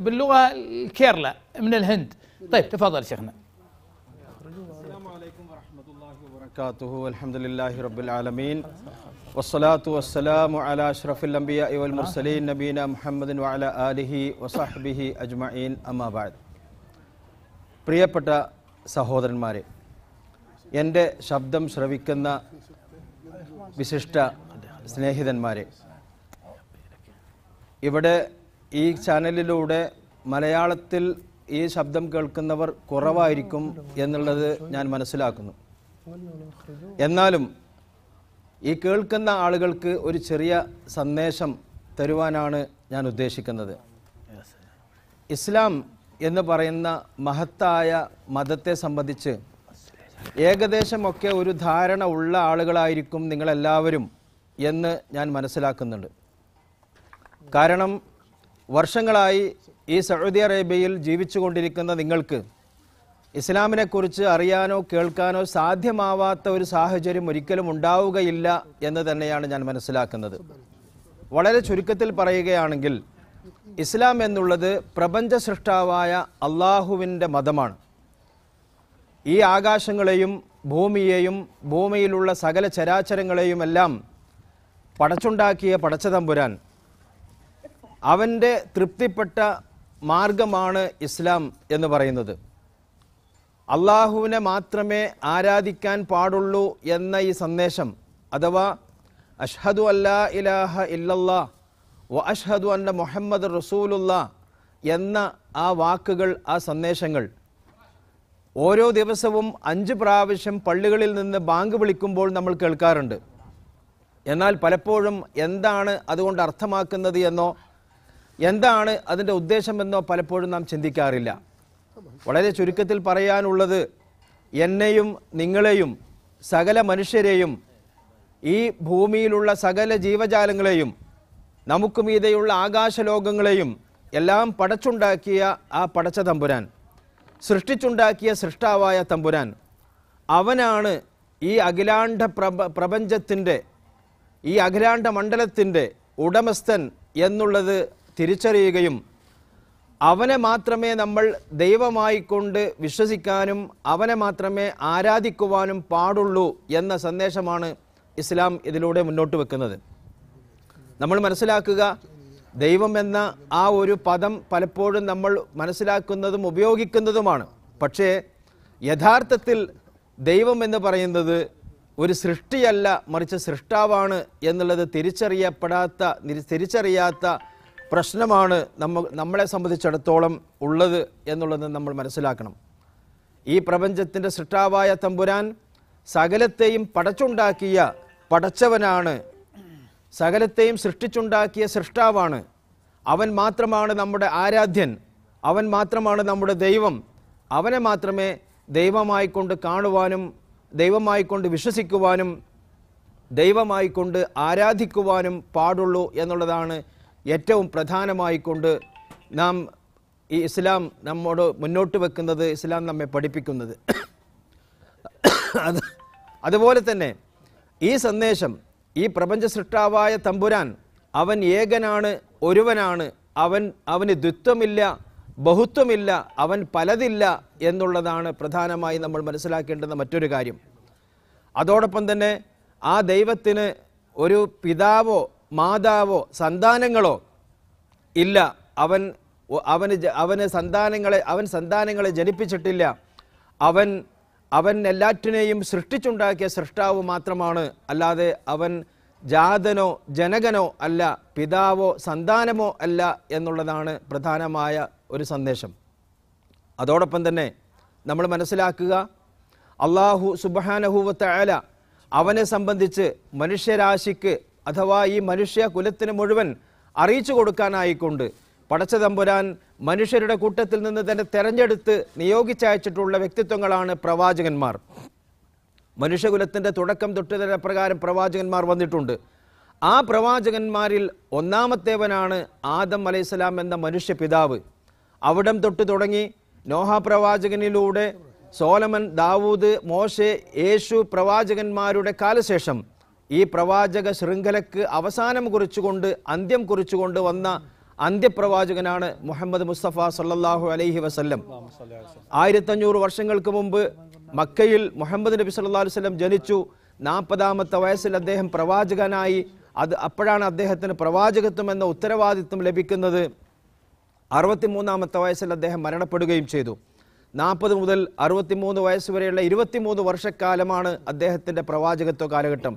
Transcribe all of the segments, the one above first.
باللغه الكيرلا من الهند طيب تفضل شيخنا السلام عليكم ورحمه الله وبركاته والحمد لله رب العالمين والصلاة والسلام على أشرف الأنبياء والمرسلين نبينا محمد وعلى آله وصحبه അജ്മഈൻ അമാ ബാദ് പ്രിയപ്പെട്ട സഹോദരന്മാരെ എൻ്റെ ശബ്ദം ശ്രവിക്കുന്ന വിശിഷ്ട സ്നേഹിതന്മാരെ ഇവിടെ ഈ ചാനലിലൂടെ മലയാളത്തിൽ ഈ ശബ്ദം കേൾക്കുന്നവർ കുറവായിരിക്കും എന്നുള്ളത് ഞാൻ മനസ്സിലാക്കുന്നു എന്നാലും ഈ കേൾക്കുന്ന ആളുകൾക്ക് ഒരു ചെറിയ സന്ദേശം തരുവാനാണ് ഞാൻ ഉദ്ദേശിക്കുന്നത് ഇസ്ലാം എന്ന് പറയുന്ന മഹത്തായ മതത്തെ സംബന്ധിച്ച് ഏകദേശമൊക്കെ ഒരു ധാരണ ഉള്ള ആളുകളായിരിക്കും നിങ്ങളെല്ലാവരും എന്ന് ഞാൻ മനസ്സിലാക്കുന്നുണ്ട് കാരണം വർഷങ്ങളായി ഈ സൗദി അറേബ്യയിൽ ജീവിച്ചുകൊണ്ടിരിക്കുന്ന നിങ്ങൾക്ക് ഇസ്ലാമിനെക്കുറിച്ച് അറിയാനോ കേൾക്കാനോ സാധ്യമാവാത്ത ഒരു സാഹചര്യം ഒരിക്കലും ഉണ്ടാവുകയില്ല എന്ന് തന്നെയാണ് ഞാൻ മനസ്സിലാക്കുന്നത് വളരെ ചുരുക്കത്തിൽ പറയുകയാണെങ്കിൽ ഇസ്ലാം എന്നുള്ളത് പ്രപഞ്ച സൃഷ്ടാവായ അള്ളാഹുവിൻ്റെ മതമാണ് ഈ ആകാശങ്ങളെയും ഭൂമിയെയും ഭൂമിയിലുള്ള സകല ചരാചരങ്ങളെയുമെല്ലാം പടച്ചുണ്ടാക്കിയ പടച്ചതമ്പുരാൻ അവൻ്റെ തൃപ്തിപ്പെട്ട മാർഗമാണ് ഇസ്ലാം എന്ന് പറയുന്നത് അള്ളാഹുവിനെ മാത്രമേ ആരാധിക്കാൻ പാടുള്ളൂ എന്ന ഈ സന്ദേശം അഥവാ അഷ്ഹദു അല്ലാ ഇലാഹ ഇല്ലല്ലാ വ അഷ്ഹദു അന്ന മുഹമ്മദ് റസൂലുള്ള എന്ന ആ വാക്കുകൾ ആ സന്ദേശങ്ങൾ ഓരോ ദിവസവും അഞ്ച് പ്രാവശ്യം പള്ളികളിൽ നിന്ന് ബാങ്ക് വിളിക്കുമ്പോൾ നമ്മൾ കേൾക്കാറുണ്ട് എന്നാൽ പലപ്പോഴും എന്താണ് അതുകൊണ്ട് അർത്ഥമാക്കുന്നത് എന്നോ എന്താണ് അതിൻ്റെ ഉദ്ദേശമെന്നോ പലപ്പോഴും നാം ചിന്തിക്കാറില്ല വളരെ ചുരുക്കത്തിൽ പറയാനുള്ളത് എന്നെയും നിങ്ങളെയും സകല മനുഷ്യരെയും ഈ ഭൂമിയിലുള്ള സകല ജീവജാലങ്ങളെയും നമുക്ക് മീതെയുള്ള ആകാശലോകങ്ങളെയും എല്ലാം പടച്ചുണ്ടാക്കിയ ആ പടച്ച തമ്പുരാൻ സൃഷ്ടിച്ചുണ്ടാക്കിയ സൃഷ്ടാവായ തമ്പുരാൻ അവനാണ് ഈ അഖിലാണ്ട പ്രപ പ്രപഞ്ചത്തിൻ്റെ ഈ അഖിലാണ്ട മണ്ഡലത്തിൻ്റെ ഉടമസ്ഥൻ എന്നുള്ളത് തിരിച്ചറിയുകയും അവനെ മാത്രമേ നമ്മൾ ദൈവമായിക്കൊണ്ട് വിശ്വസിക്കാനും അവനെ മാത്രമേ ആരാധിക്കുവാനും പാടുള്ളൂ എന്ന സന്ദേശമാണ് ഇസ്ലാം ഇതിലൂടെ മുന്നോട്ട് വെക്കുന്നത് നമ്മൾ മനസ്സിലാക്കുക ദൈവം എന്ന ആ ഒരു പദം പലപ്പോഴും നമ്മൾ മനസ്സിലാക്കുന്നതും ഉപയോഗിക്കുന്നതുമാണ് പക്ഷേ യഥാർത്ഥത്തിൽ ദൈവം എന്ന് പറയുന്നത് ഒരു സൃഷ്ടിയല്ല മറിച്ച് സൃഷ്ടാവാണ് എന്നുള്ളത് തിരിച്ചറിയപ്പെടാത്ത തിരിച്ചറിയാത്ത പ്രശ്നമാണ് നമ്മ നമ്മളെ സംബന്ധിച്ചിടത്തോളം ഉള്ളത് എന്നുള്ളത് നമ്മൾ മനസ്സിലാക്കണം ഈ പ്രപഞ്ചത്തിൻ്റെ സൃഷ്ടാവായ തമ്പുരാൻ സകലത്തെയും പടച്ചുണ്ടാക്കിയ പടച്ചവനാണ് സകലത്തെയും സൃഷ്ടിച്ചുണ്ടാക്കിയ സൃഷ്ടാവാണ് അവൻ മാത്രമാണ് നമ്മുടെ ആരാധ്യൻ അവൻ മാത്രമാണ് നമ്മുടെ ദൈവം അവനെ മാത്രമേ ദൈവമായിക്കൊണ്ട് കാണുവാനും ദൈവമായിക്കൊണ്ട് വിശ്വസിക്കുവാനും ദൈവമായിക്കൊണ്ട് ആരാധിക്കുവാനും പാടുള്ളൂ എന്നുള്ളതാണ് ഏറ്റവും പ്രധാനമായിക്കൊണ്ട് നാം ഈ ഇസ്ലാം നമ്മോട് മുന്നോട്ട് വെക്കുന്നത് ഇസ്ലാം നമ്മെ പഠിപ്പിക്കുന്നത് അത് അതുപോലെ തന്നെ ഈ സന്ദേശം ഈ പ്രപഞ്ച സൃഷ്ടാവായ തമ്പുരാൻ അവൻ ഏകനാണ് ഒരുവനാണ് അവൻ അവന് ദ്വിത്വമില്ല ബഹുത്വമില്ല അവൻ പലതില്ല എന്നുള്ളതാണ് പ്രധാനമായി നമ്മൾ മനസ്സിലാക്കേണ്ടുന്ന മറ്റൊരു കാര്യം അതോടൊപ്പം തന്നെ ആ ദൈവത്തിന് ഒരു പിതാവോ മാതാവോ സന്താനങ്ങളോ ഇല്ല അവൻ അവന് അവന് സന്താനങ്ങളെ അവൻ സന്താനങ്ങളെ ജനിപ്പിച്ചിട്ടില്ല അവൻ അവൻ എല്ലാറ്റിനെയും സൃഷ്ടിച്ചുണ്ടാക്കിയ സൃഷ്ടാവ് മാത്രമാണ് അല്ലാതെ അവൻ ജാതനോ ജനകനോ അല്ല പിതാവോ സന്താനമോ അല്ല എന്നുള്ളതാണ് പ്രധാനമായ ഒരു സന്ദേശം അതോടൊപ്പം തന്നെ നമ്മൾ മനസ്സിലാക്കുക അള്ളാഹു സുബഹാനഹുവത്ത അവനെ സംബന്ധിച്ച് മനുഷ്യരാശിക്ക് അഥവാ ഈ മനുഷ്യ കുലത്തിന് മുഴുവൻ അറിയിച്ചു കൊടുക്കാനായിക്കൊണ്ട് പടച്ചതമ്പുരാൻ മനുഷ്യരുടെ കൂട്ടത്തിൽ നിന്ന് തന്നെ തെരഞ്ഞെടുത്ത് നിയോഗിച്ചയച്ചിട്ടുള്ള വ്യക്തിത്വങ്ങളാണ് പ്രവാചകന്മാർ മനുഷ്യകുലത്തിൻ്റെ തുടക്കം തൊട്ട് തന്നെ പ്രകാരം പ്രവാചകന്മാർ വന്നിട്ടുണ്ട് ആ പ്രവാചകന്മാരിൽ ഒന്നാമത്തേവനാണ് ആദം അലൈഹിസ്സലാം എന്ന മനുഷ്യ പിതാവ് അവിടം തൊട്ട് തുടങ്ങി നോഹാപ്രവാചകനിലൂടെ പ്രവാചകനിലൂടെ സോലമൻ ദാവൂദ് മോശെ യേശു പ്രവാചകന്മാരുടെ കാലശേഷം ഈ പ്രവാചക ശൃംഖലക്ക് അവസാനം കുറിച്ചുകൊണ്ട് അന്ത്യം കുറിച്ചുകൊണ്ട് വന്ന അന്ത്യപ്രവാചകനാണ് മുഹമ്മദ് മുസ്തഫ സല്ലാഹു അലൈഹി വസല്ലം ആയിരത്തഞ്ഞൂറ് വർഷങ്ങൾക്ക് മുമ്പ് മക്കയിൽ മുഹമ്മദ് നബി സല്ലാ വസ്ലം ജനിച്ചു നാൽപ്പതാമത്തെ വയസ്സിൽ അദ്ദേഹം പ്രവാചകനായി അത് അപ്പോഴാണ് അദ്ദേഹത്തിന് പ്രവാചകത്വം എന്ന ഉത്തരവാദിത്വം ലഭിക്കുന്നത് അറുപത്തിമൂന്നാമത്തെ വയസ്സിൽ അദ്ദേഹം മരണപ്പെടുകയും ചെയ്തു നാൽപ്പത് മുതൽ അറുപത്തിമൂന്ന് വയസ്സ് വരെയുള്ള ഇരുപത്തിമൂന്ന് വർഷക്കാലമാണ് അദ്ദേഹത്തിൻ്റെ പ്രവാചകത്വ കാലഘട്ടം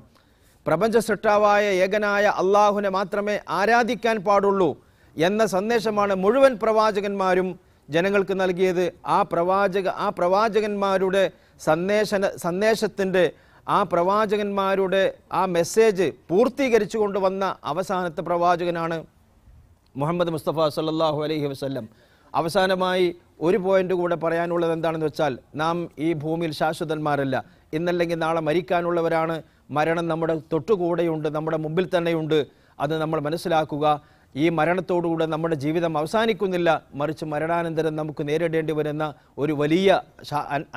പ്രപഞ്ച സൃഷ്ടാവായ ഏകനായ അള്ളാഹുവിനെ മാത്രമേ ആരാധിക്കാൻ പാടുള്ളൂ എന്ന സന്ദേശമാണ് മുഴുവൻ പ്രവാചകന്മാരും ജനങ്ങൾക്ക് നൽകിയത് ആ പ്രവാചക ആ പ്രവാചകന്മാരുടെ സന്ദേശ സന്ദേശത്തിൻ്റെ ആ പ്രവാചകന്മാരുടെ ആ മെസ്സേജ് പൂർത്തീകരിച്ചു കൊണ്ടുവന്ന അവസാനത്തെ പ്രവാചകനാണ് മുഹമ്മദ് മുസ്തഫ സല്ലാഹു അലൈഹി വസ്ല്ലം അവസാനമായി ഒരു പോയിന്റ് കൂടെ പറയാനുള്ളത് എന്താണെന്ന് വെച്ചാൽ നാം ഈ ഭൂമിയിൽ ശാശ്വതന്മാരല്ല ഇന്നല്ലെങ്കിൽ നാളെ മരിക്കാനുള്ളവരാണ് മരണം നമ്മുടെ തൊട്ടുകൂടെയുണ്ട് നമ്മുടെ മുമ്പിൽ തന്നെയുണ്ട് അത് നമ്മൾ മനസ്സിലാക്കുക ഈ മരണത്തോടുകൂടെ നമ്മുടെ ജീവിതം അവസാനിക്കുന്നില്ല മറിച്ച് മരണാനന്തരം നമുക്ക് നേരിടേണ്ടി വരുന്ന ഒരു വലിയ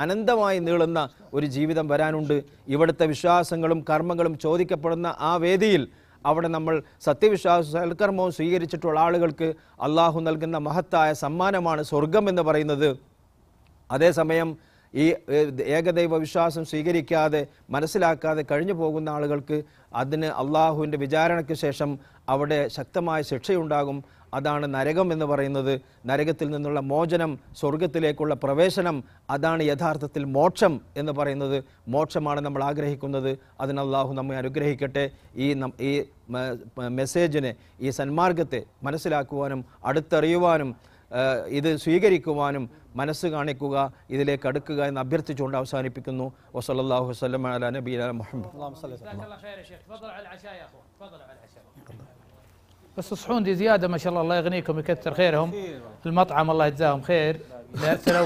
അനന്തമായി നീളുന്ന ഒരു ജീവിതം വരാനുണ്ട് ഇവിടുത്തെ വിശ്വാസങ്ങളും കർമ്മങ്ങളും ചോദിക്കപ്പെടുന്ന ആ വേദിയിൽ അവിടെ നമ്മൾ സത്യവിശ്വാസ സൽക്കർമ്മവും സ്വീകരിച്ചിട്ടുള്ള ആളുകൾക്ക് അള്ളാഹു നൽകുന്ന മഹത്തായ സമ്മാനമാണ് സ്വർഗം എന്ന് പറയുന്നത് അതേസമയം ഈ ഏകദൈവ വിശ്വാസം സ്വീകരിക്കാതെ മനസ്സിലാക്കാതെ കഴിഞ്ഞു പോകുന്ന ആളുകൾക്ക് അതിന് അള്ളാഹുവിൻ്റെ വിചാരണയ്ക്ക് ശേഷം അവിടെ ശക്തമായ ശിക്ഷയുണ്ടാകും അതാണ് നരകം എന്ന് പറയുന്നത് നരകത്തിൽ നിന്നുള്ള മോചനം സ്വർഗത്തിലേക്കുള്ള പ്രവേശനം അതാണ് യഥാർത്ഥത്തിൽ മോക്ഷം എന്ന് പറയുന്നത് മോക്ഷമാണ് നമ്മൾ ആഗ്രഹിക്കുന്നത് അതിന് അള്ളാഹു നമ്മെ അനുഗ്രഹിക്കട്ടെ ഈ ഈ മെസ്സേജിനെ ഈ സന്മാർഗത്തെ മനസ്സിലാക്കുവാനും അടുത്തറിയുവാനും ഇത് സ്വീകരിക്കുവാനും മനസ്സ് കാണിക്കുക ഇതിലേക്ക് അടുക്കുക എന്ന് അഭ്യർത്ഥിച്ചുകൊണ്ട് അവസാനിപ്പിക്കുന്നു വസലല്ലാഹു വസ്ലം അല നബീല മുഹമ്മദ് بس صحون دي زياده ما شاء الله الله يغنيكم ويكثر خيرهم المطعم الله يجزاهم خير